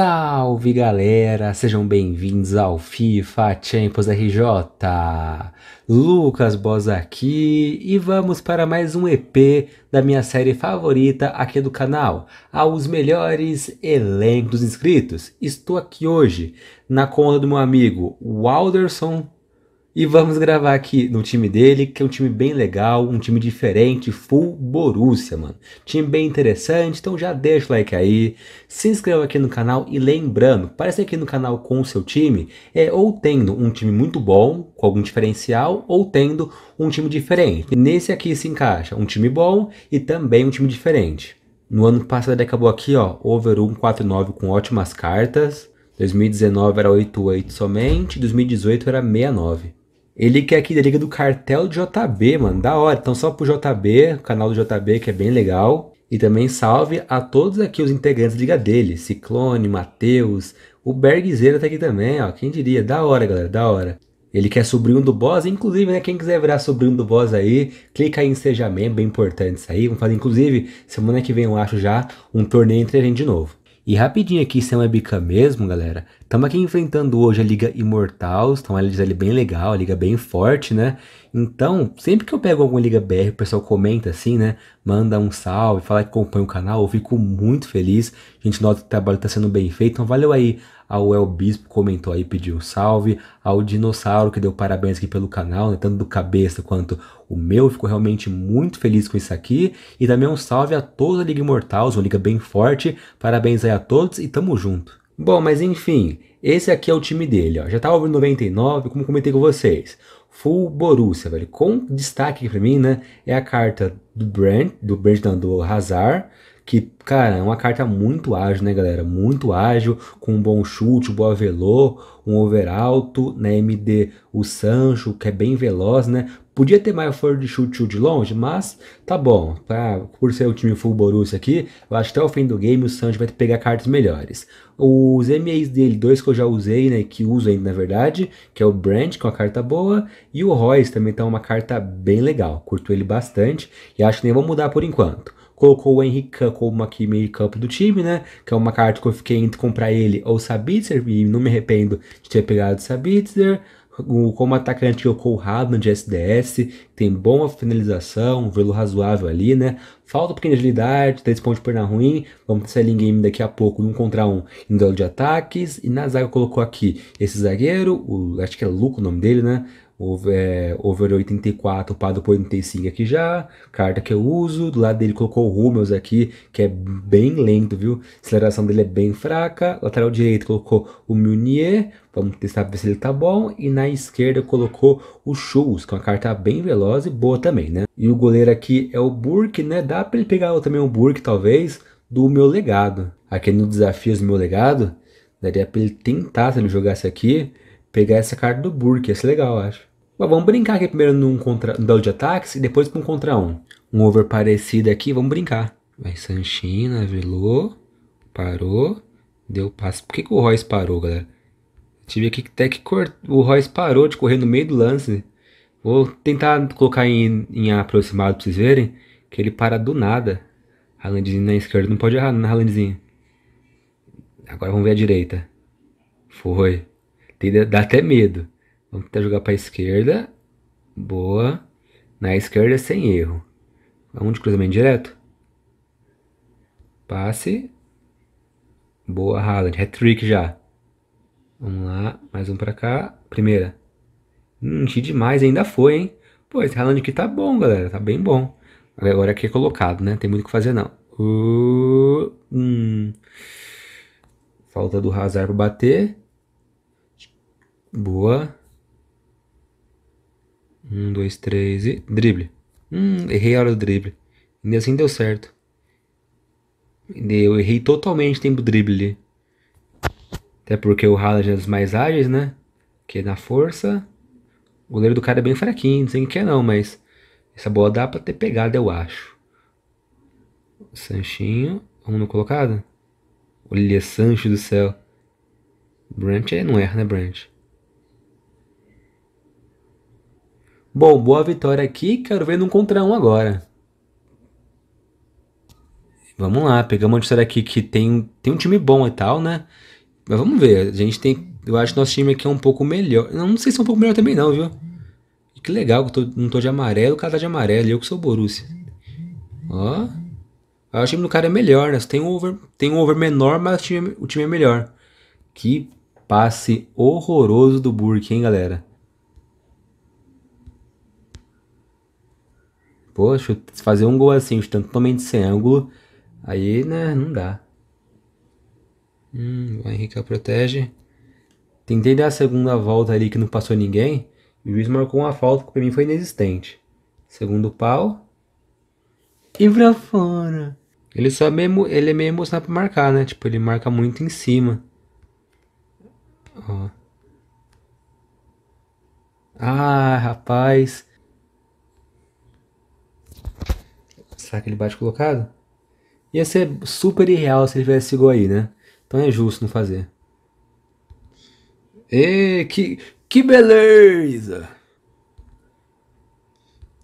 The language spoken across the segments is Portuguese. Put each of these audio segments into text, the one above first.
Salve galera, sejam bem-vindos ao FIFA Champions RJ. Lucas Boz aqui e vamos para mais um EP da minha série favorita aqui do canal, aos melhores elencos inscritos. Estou aqui hoje na conta do meu amigo Walderson e vamos gravar aqui no time dele, que é um time bem legal, um time diferente, full Borussia, mano. Time bem interessante, então já deixa o like aí, se inscreva aqui no canal e lembrando, parece aqui no canal com o seu time, é ou tendo um time muito bom, com algum diferencial, ou tendo um time diferente. Nesse aqui se encaixa um time bom e também um time diferente. No ano passado ele acabou aqui, ó, over 149 com ótimas cartas. 2019 era 88 somente, 2018 era 69. Ele quer aqui da Liga do Cartel do JB, mano. Da hora. Então salve pro JB, canal do JB, que é bem legal. E também salve a todos aqui os integrantes da Liga dele. Ciclone, Matheus, o Bergzeira tá aqui também, ó. Quem diria? Da hora, galera, da hora. Ele quer sobrinho do boss, inclusive, né? Quem quiser virar sobrinho do boss aí, clica aí em Seja Membro, bem é importante isso aí. Vamos fazer, inclusive, semana que vem eu acho já um torneio entre a gente de novo. E rapidinho aqui, sem webcam mesmo, galera, Estamos aqui enfrentando hoje a Liga Imortals, então ela diz ali bem legal, a liga bem forte, né? Então, sempre que eu pego alguma Liga BR, o pessoal comenta assim, né? Manda um salve, fala que acompanha o canal, eu fico muito feliz. A gente nota que o trabalho está sendo bem feito, então valeu aí ao El Bispo comentou aí, pediu um salve, ao Dinossauro que deu parabéns aqui pelo canal, né? tanto do cabeça quanto o meu, fico realmente muito feliz com isso aqui, e também um salve a toda a Liga Imortals, uma liga bem forte, parabéns aí a todos e tamo junto. Bom, mas enfim, esse aqui é o time dele, ó. Já tava over 99, como comentei com vocês. Full Borussia, velho. Com destaque para mim, né, é a carta do Brand, do Brand não, do Hazard, que, cara, é uma carta muito ágil, né, galera? Muito ágil, com um bom chute, um bom velô, um over alto, na né, MD o Sancho, que é bem veloz, né? Podia ter maior força de chute de longe, mas tá bom. Pra, por ser o time full Borussia aqui, eu acho que até o fim do game o Sancho vai pegar cartas melhores. Os MAs dele, dois que eu já usei, né, que uso ainda na verdade, que é o Brand que é uma carta boa, e o Royce também tá uma carta bem legal. Curto ele bastante e acho que nem vou mudar por enquanto colocou o Henrique como aqui meio campo do time, né? Que é uma carta que eu fiquei entre comprar ele ou Sabitzer, e não me arrependo de ter pegado o Sabitzer como atacante é o Cole Radman de SDS, tem boa finalização, um velo razoável ali, né? Falta um pouquinho de agilidade, 3 pontos de perna ruim, vamos ter selling game daqui a pouco, um contra um em duelo de ataques, e na zaga colocou aqui esse zagueiro, o, acho que é Luco o nome dele, né? over, é, over 84, upado por 85 aqui já, carta que eu uso, do lado dele colocou o Rummels aqui, que é bem lento, viu? A aceleração dele é bem fraca, lateral direito colocou o Meunier, vamos testar para ver se ele tá bom, e na esquerda colocou o Schultz, que é uma carta bem veloz e boa também, né? E o goleiro aqui é o Burke, né? Dá para ele pegar também o Burke, talvez, do meu legado. Aqui no Desafios do Meu Legado, daria para ele tentar se ele jogasse aqui, pegar essa carta do Burke, ia ser legal, eu acho. Mas vamos brincar aqui primeiro num contra, no duelo de ataques e depois um contra um. Um over parecido aqui, vamos brincar. Vai Sanchina, velou, parou, deu passe. Por que, que o Royce parou, galera? Tive aqui até que cort... o Royce parou de correr no meio do lance. Vou tentar colocar em, em aproximado pra vocês verem que ele para do nada. Haalandzinho na esquerda, não pode errar na né, Haalandzinho. Agora vamos ver a direita. Foi. Dá até medo. Vamos tentar jogar para a esquerda. Boa. Na esquerda sem erro. Vamos é de cruzamento direto. Passe. Boa, Haaland. Hat-trick já. Vamos lá. Mais um para cá. Primeira. Hum, demais. Ainda foi, hein? Pô, esse Haaland aqui tá bom, galera. Tá bem bom. Agora aqui é colocado, né? Tem muito o que fazer, não. Uh, hum. Falta do Hazard para bater. Boa. Um, dois, três e. Drible. Hum, errei a hora do drible. E assim deu certo. Eu errei totalmente o tempo do drible ali. Até porque o Haaland é dos mais ágeis, né? Que é na força. O goleiro do cara é bem fraquinho, não sei o que é não, mas essa bola dá pra ter pegado, eu acho. Sanchinho. Vamos no colocado? Olha, Sancho do céu. Brandt é, não erra, né, Brandt? Bom, boa vitória aqui, quero ver no contra um agora. Vamos lá, pegamos o Manchester aqui que tem, tem um time bom e tal, né? Mas vamos ver, a gente tem... Eu acho que nosso time aqui é um pouco melhor. Não, não sei se é um pouco melhor também não, viu? E que legal que eu tô, não tô de amarelo, o cara tá de amarelo, eu que sou o Borussia. Ó... que o time do cara é melhor, né? tem um over, tem um over menor, mas o time, é, o time é melhor. Que passe horroroso do Burke, hein, galera? Pô, fazer um gol assim, chutando totalmente sem ângulo, aí, né, não dá. Hum, o Henrique protege. Tentei dar a segunda volta ali que não passou ninguém. E o juiz marcou uma falta que pra mim foi inexistente. Segundo pau. E pra fora. Ele só é mesmo, ele é meio emocionado pra marcar, né? Tipo, ele marca muito em cima. Ó. Ah, rapaz. saque ele bate colocado, ia ser super irreal se ele tivesse esse gol aí, né? Então é justo não fazer. E que, que beleza!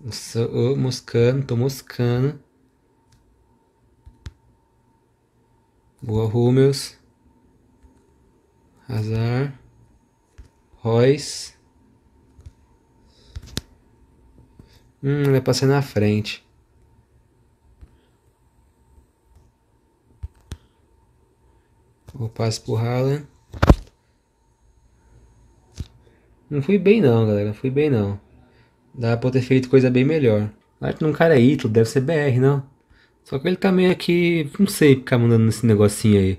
Nossa, ô, moscando, tô moscando. Boa, Rúmeus. Azar. Royce. Hum, vai passar na frente. O passe pro Haaland. Não fui bem não, galera. Não fui bem não. Dá pra ter feito coisa bem melhor. Acho que um cara é Ítalo, deve ser BR, não? Só que ele tá meio aqui... Não sei ficar mandando esse negocinho aí.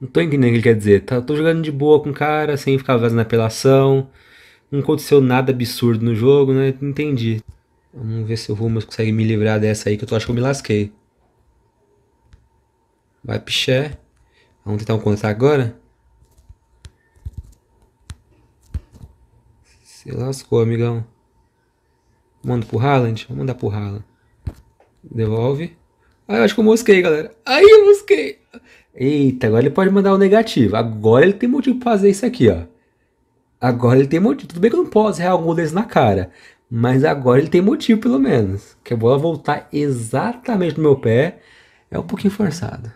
Não tô entendendo o que ele quer dizer. Tá, tô jogando de boa com o cara, sem ficar vazando apelação. Não aconteceu nada absurdo no jogo, né? Entendi. Vamos ver se o Rumas consegue me livrar dessa aí, que eu tô, acho que eu me lasquei. Vai, Piché. Vamos tentar alcançar agora? Se lascou, amigão. Manda pro Haaland? Vamos mandar pro Haaland. Devolve. Ah, eu acho que eu mosquei, galera. Aí eu mosquei. Eita, agora ele pode mandar o negativo. Agora ele tem motivo pra fazer isso aqui, ó. Agora ele tem motivo. Tudo bem que eu não posso errar algum deles na cara. Mas agora ele tem motivo, pelo menos. Que a bola voltar exatamente no meu pé é um pouquinho forçado.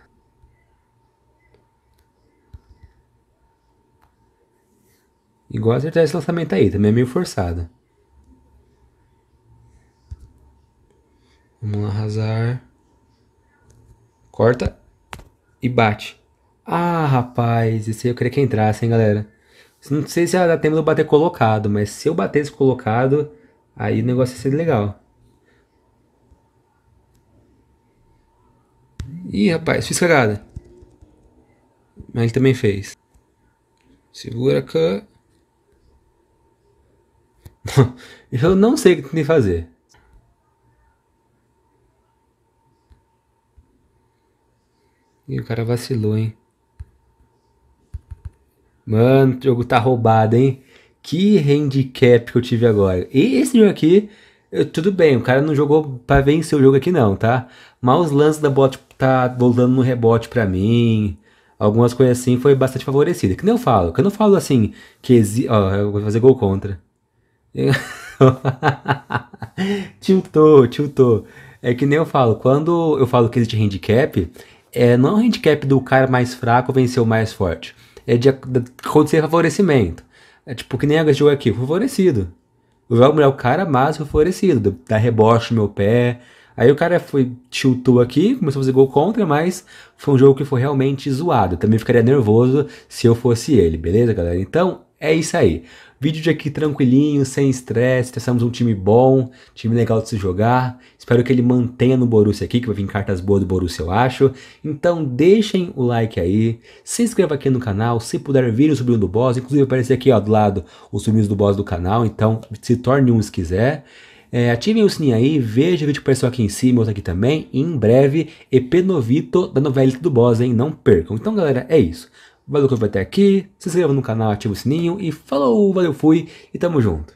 Igual acertar esse lançamento tá aí, também é meio forçado. Vamos lá, arrasar. Corta e bate. Ah, rapaz, esse aí eu queria que entrasse, hein, galera. Não sei se dá tempo de eu bater colocado, mas se eu batesse colocado, aí o negócio ia ser legal. Ih, rapaz, fiz cagada. Mas ele também fez. Segura a can. eu não sei o que tem que fazer. E o cara vacilou, hein? Mano, o jogo tá roubado, hein? Que handicap que eu tive agora. E esse jogo aqui, eu, tudo bem, o cara não jogou para vencer o jogo aqui não, tá? Mas os lances da bot tipo, tá voltando no rebote para mim. Algumas coisas assim foi bastante favorecida. Que nem eu falo, que eu não falo assim que exi ó, eu vou fazer gol contra. tiltou, tiltou. É que nem eu falo, quando eu falo que existe handicap, é não o é handicap do cara mais fraco vencer o mais forte. É de acontecer favorecimento. É tipo que nem a jogo aqui, favorecido. Eu jogo melhor o cara, mas favorecido. Dá reboche no meu pé. Aí o cara foi, tiltou aqui, começou a fazer gol contra, mas foi um jogo que foi realmente zoado. Eu também ficaria nervoso se eu fosse ele, beleza, galera? Então, é isso aí. Vídeo de aqui tranquilinho, sem estresse, testamos um time bom, time legal de se jogar. Espero que ele mantenha no Borussia aqui, que vai vir cartas boas do Borussia, eu acho. Então deixem o like aí, se inscreva aqui no canal, se puder vir o sobrinho do boss, inclusive aparecer aqui ó, do lado os sobrinhos do boss do canal, então se torne um se quiser. É, ativem o sininho aí, veja o vídeo que apareceu aqui em cima, outro aqui também. E em breve, EP Novito da novela do Boss, hein? Não percam. Então, galera, é isso. Valeu que eu até aqui, se inscreva no canal, ativa o sininho e falou, valeu, fui e tamo junto.